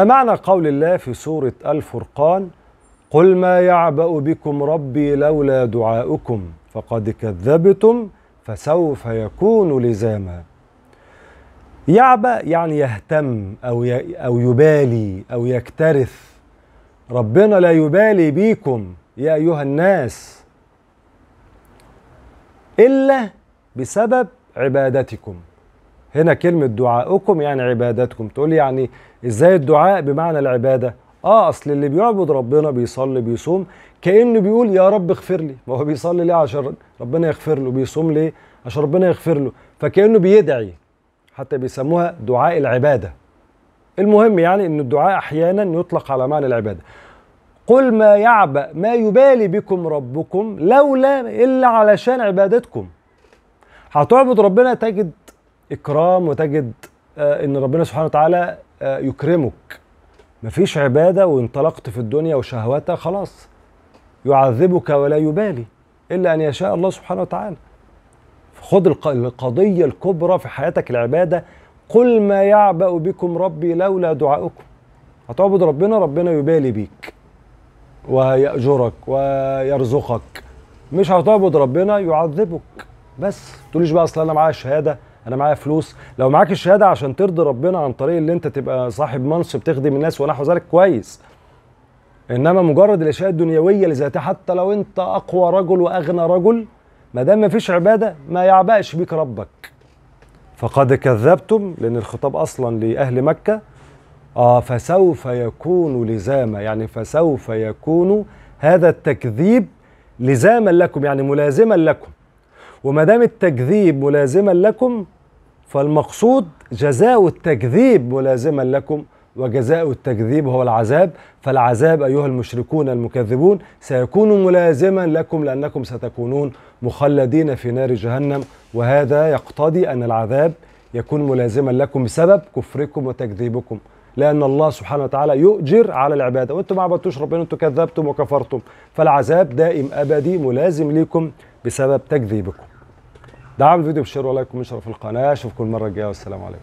ما معنى قول الله في سورة الفرقان قل ما يعبأ بكم ربي لولا دعاؤكم فقد كذبتم فسوف يكون لزاما يعبأ يعني يهتم أو, أو يبالي أو يكترث ربنا لا يبالي بيكم يا أيها الناس إلا بسبب عبادتكم هنا كلمة دعاؤكم يعني عبادتكم تقول يعني ازاي الدعاء بمعنى العبادة اه اصل اللي بيعبد ربنا بيصلي بيصوم كأنه بيقول يا رب اغفر لي ما هو بيصلي ليه عشان ربنا يغفر له بيصوم ليه عشان ربنا يغفر له فكأنه بيدعي حتى بيسموها دعاء العبادة المهم يعني ان الدعاء احيانا يطلق على معنى العبادة قل ما يعبأ ما يبالي بكم ربكم لولا إلا علشان عبادتكم هتعبد ربنا تجد اكرام وتجد آه، ان ربنا سبحانه وتعالى آه، يكرمك مفيش عباده وانطلقت في الدنيا وشهوتها خلاص يعذبك ولا يبالي الا ان يشاء الله سبحانه وتعالى خد القضيه الكبرى في حياتك العباده قل ما يعبأ بكم ربي لولا دعاؤكم هتعبد ربنا ربنا يبالي بيك ويأجرك ويرزقك مش هتعبد ربنا يعذبك بس تقوليش بقى اصل انا معايا شهاده انا معايا فلوس لو معاك الشهاده عشان ترضي ربنا عن طريق اللي انت تبقى صاحب منصب تخدم الناس ونحو ذلك كويس انما مجرد الاشياء الدنيويه لذاتها حتى لو انت اقوى رجل واغنى رجل ما دام ما فيش عباده ما يعبأش بيك ربك فقد كذبتم لان الخطاب اصلا لاهل مكه آه فسوف يكون لزاما يعني فسوف يكون هذا التكذيب لزاما لكم يعني ملازما لكم وما دام التكذيب ملازما لكم فالمقصود جزاء التكذيب ملازما لكم وجزاء التكذيب هو العذاب فالعذاب ايها المشركون المكذبون سيكون ملازما لكم لانكم ستكونون مخلدين في نار جهنم وهذا يقتضي ان العذاب يكون ملازما لكم بسبب كفركم وتكذيبكم لان الله سبحانه وتعالى يؤجر على العباده وانتم ما عبدتوش ربنا انتم كذبتم وكفرتم فالعذاب دائم ابدي ملازم ليكم بسبب تكذيبكم دعم الفيديو فيديو ولايك ومشرف القناه اشوفكم المره الجايه والسلام عليكم